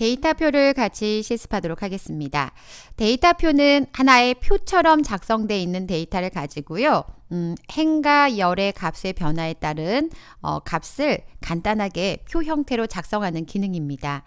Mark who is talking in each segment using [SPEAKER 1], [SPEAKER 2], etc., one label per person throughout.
[SPEAKER 1] 데이터표를 같이 실습하도록 하겠습니다. 데이터표는 하나의 표처럼 작성되어 있는 데이터를 가지고요. 음, 행과 열의 값의 변화에 따른 어, 값을 간단하게 표 형태로 작성하는 기능입니다.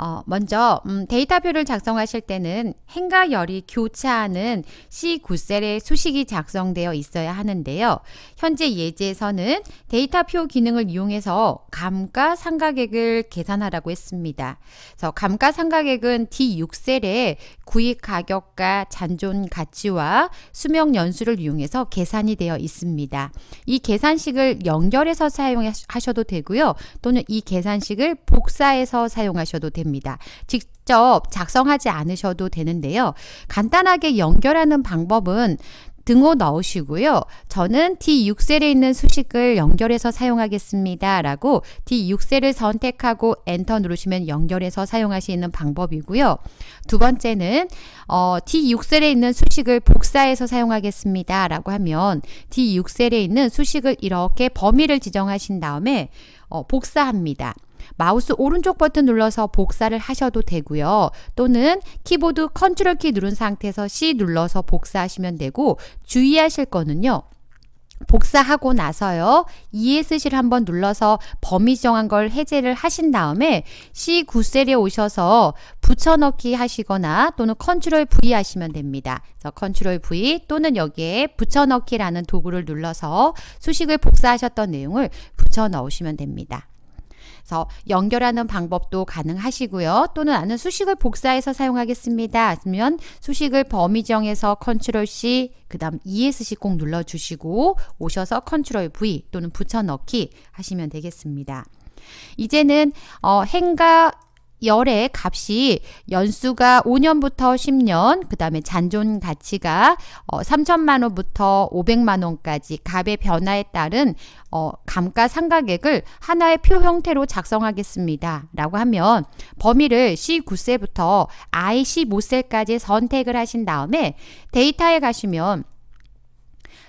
[SPEAKER 1] 어, 먼저 음, 데이터표를 작성하실 때는 행과 열이 교차하는 C9셀의 수식이 작성되어 있어야 하는데요. 현재 예제에서는 데이터표 기능을 이용해서 감가상각액을 계산하라고 했습니다. 그래서 감가상각액은 d 6셀의 구입가격과 잔존가치와 수명연수를 이용해서 계산이 되어 있습니다. 이 계산식을 연결해서 사용하셔도 되고요. 또는 이 계산식을 복사해서 사용하셔도 됩니다. 있습니다. 직접 작성하지 않으셔도 되는데요. 간단하게 연결하는 방법은 등호 넣으시고요. 저는 D6셀에 있는 수식을 연결해서 사용하겠습니다. 라고 D6셀을 선택하고 엔터 누르시면 연결해서 사용하시는 방법이고요. 두 번째는 어, D6셀에 있는 수식을 복사해서 사용하겠습니다. 라고 하면 D6셀에 있는 수식을 이렇게 범위를 지정하신 다음에 어, 복사합니다. 마우스 오른쪽 버튼 눌러서 복사를 하셔도 되고요. 또는 키보드 컨트롤 키 누른 상태에서 C 눌러서 복사하시면 되고 주의하실 거는요. 복사하고 나서요. ESC를 한번 눌러서 범위 정한 걸 해제를 하신 다음에 C9셀에 오셔서 붙여넣기 하시거나 또는 컨트롤 V 하시면 됩니다. 그래서 컨트롤 V 또는 여기에 붙여넣기라는 도구를 눌러서 수식을 복사하셨던 내용을 붙여넣으시면 됩니다. 그래서 연결하는 방법도 가능하시고요. 또는 아는 수식을 복사해서 사용하겠습니다. 그러면 수식을 범위 정해서 컨트롤 C 그 다음 ESC 꼭 눌러주시고 오셔서 컨트롤 V 또는 붙여넣기 하시면 되겠습니다. 이제는 어, 행과 열의 값이 연수가 5년부터 10년, 그 다음에 잔존 가치가 어, 3천만 원부터 500만 원까지 값의 변화에 따른 어, 감가상각액을 하나의 표 형태로 작성하겠습니다. 라고 하면 범위를 C9세부터 I15세까지 선택을 하신 다음에 데이터에 가시면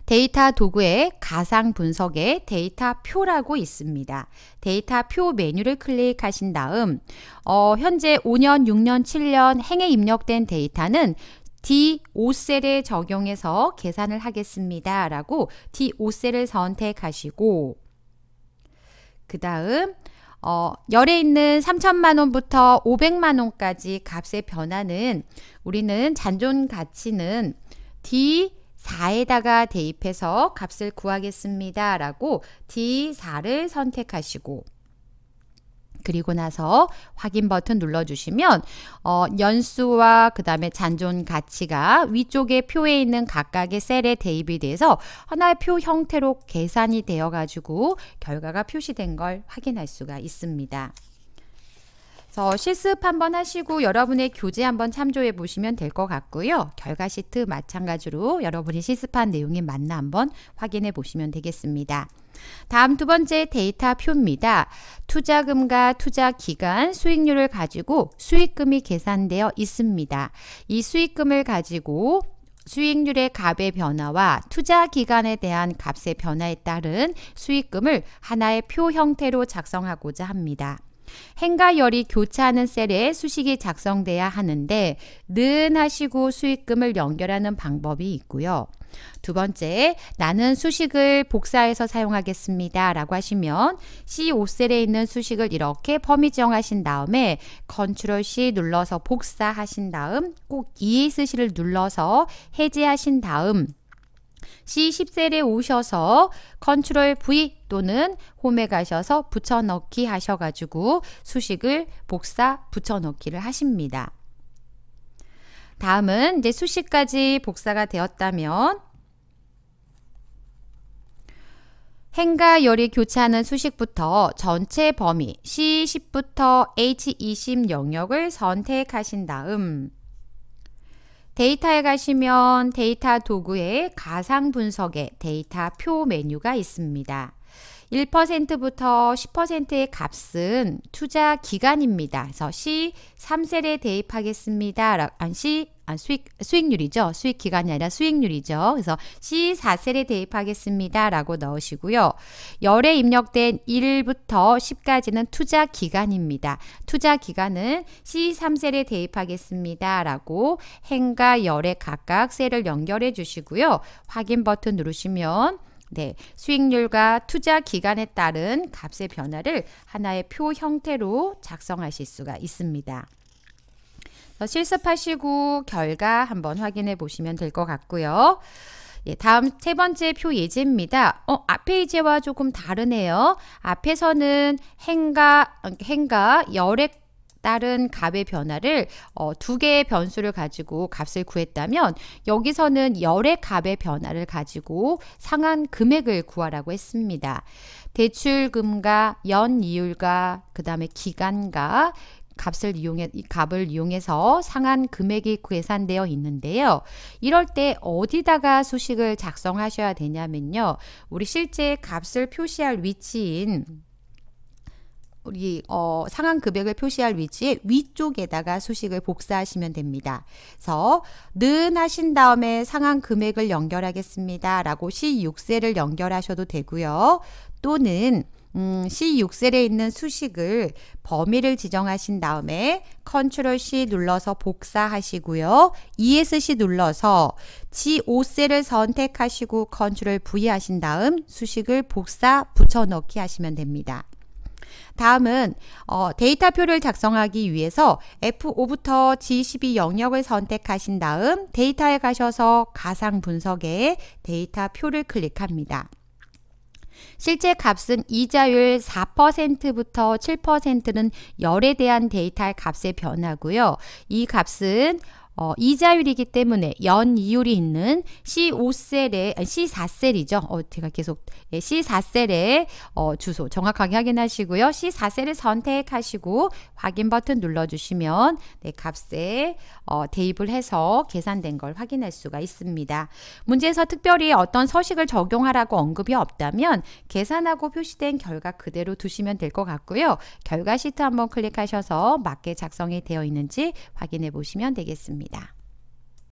[SPEAKER 1] 데이터 도구의 가상 분석의 데이터 표라고 있습니다. 데이터 표 메뉴를 클릭하신 다음 어, 현재 5년, 6년, 7년 행에 입력된 데이터는 D5셀에 적용해서 계산을 하겠습니다. 라고 D5셀을 선택하시고 그 다음 어, 열에 있는 3천만 원부터 500만 원까지 값의 변화는 우리는 잔존 가치는 D 4에다가 대입해서 값을 구하겠습니다. 라고 D4를 선택하시고 그리고 나서 확인 버튼 눌러주시면 어, 연수와 그 다음에 잔존 가치가 위쪽에 표에 있는 각각의 셀에 대입이 돼서 하나의 표 형태로 계산이 되어 가지고 결과가 표시된 걸 확인할 수가 있습니다. 그래서 실습 한번 하시고 여러분의 교재 한번 참조해 보시면 될 것 같고요. 결과 시트 마찬가지로 여러분이 실습한 내용이 맞나 한번 확인해 보시면 되겠습니다. 다음 두 번째 데이터 표입니다. 투자금과 투자 기간, 수익률을 가지고 수익금이 계산되어 있습니다. 이 수익금을 가지고 수익률의 값의 변화와 투자 기간에 대한 값의 변화에 따른 수익금을 하나의 표 형태로 작성하고자 합니다. 행과 열이 교차하는 셀에 수식이 작성돼야 하는데 는하시고 수익금을 연결하는 방법이 있고요. 두 번째, 나는 수식을 복사해서 사용하겠습니다. 라고 하시면 C5셀에 있는 수식을 이렇게 범위 지정하신 다음에 컨트롤 C 눌러서 복사하신 다음 꼭 ESC를 눌러서 해제하신 다음 C10셀에 오셔서 컨트롤 V 또는 홈에 가셔서 붙여넣기 하셔가지고 수식을 복사 붙여넣기를 하십니다. 다음은 이제 수식까지 복사가 되었다면 행과 열이 교차하는 수식부터 전체 범위 C10부터 H20 영역을 선택하신 다음 데이터에 가시면 데이터 도구의 가상 분석의 데이터 표 메뉴가 있습니다. 1%부터 10%의 값은 투자 기간입니다. 그래서 C 3셀에 대입하겠습니다. 아, C 아, 수익, 수익률이죠. 수익 기간이 아니라 수익률이죠. 그래서 C4셀에 대입하겠습니다. 라고 넣으시고요. 열에 입력된 1부터 10까지는 투자 기간입니다. 투자 기간은 C3셀에 대입하겠습니다. 라고 행과 열에 각각 셀을 연결해 주시고요. 확인 버튼 누르시면 네, 수익률과 투자 기간에 따른 값의 변화를 하나의 표 형태로 작성하실 수가 있습니다. 실습하시고 결과 한번 확인해 보시면 될 것 같고요. 예, 다음 세 번째 표 예제입니다. 어, 앞에 예제와 조금 다르네요. 앞에서는 행과 행과 열의 따른 값의 변화를 어, 두 개의 변수를 가지고 값을 구했다면 여기서는 열의 값의 변화를 가지고 상한 금액을 구하라고 했습니다. 대출금과 연이율과 그 다음에 기간과 값을 이용해 값을 이용해서 상한 금액이 계산되어 있는데요. 이럴 때 어디다가 수식을 작성하셔야 되냐면요. 우리 실제 값을 표시할 위치인 우리 어, 상한 금액을 표시할 위치에 위쪽에다가 수식을 복사하시면 됩니다. 그래서 는 하신 다음에 상한 금액을 연결하겠습니다. 라고 C6세를 연결하셔도 되고요. 또는 음, C6셀에 있는 수식을 범위를 지정하신 다음에 컨트롤 C 눌러서 복사하시고요. ESC 눌러서 G5셀을 선택하시고 컨트롤 V 하신 다음 수식을 복사 붙여넣기 하시면 됩니다. 다음은 어, 데이터표를 작성하기 위해서 F5부터 G12 영역을 선택하신 다음 데이터에 가셔서 가상 분석에 데이터표를 클릭합니다. 실제 값은 이자율 4%부터 7%는 열에 대한 데이터 의 값의 변화고요. 이 값은 어, 이자율이기 때문에 연이율이 있는 C5셀에 C4셀이죠. 어, 제가 계속 예, C4셀의 어, 주소 정확하게 확인하시고요. C4셀을 선택하시고 확인 버튼 눌러주시면 네, 값에 어, 대입을 해서 계산된 걸 확인할 수가 있습니다. 문제에서 특별히 어떤 서식을 적용하라고 언급이 없다면 계산하고 표시된 결과 그대로 두시면 될 것 같고요. 결과 시트 한번 클릭하셔서 맞게 작성이 되어 있는지 확인해 보시면 되겠습니다. 감사합니다.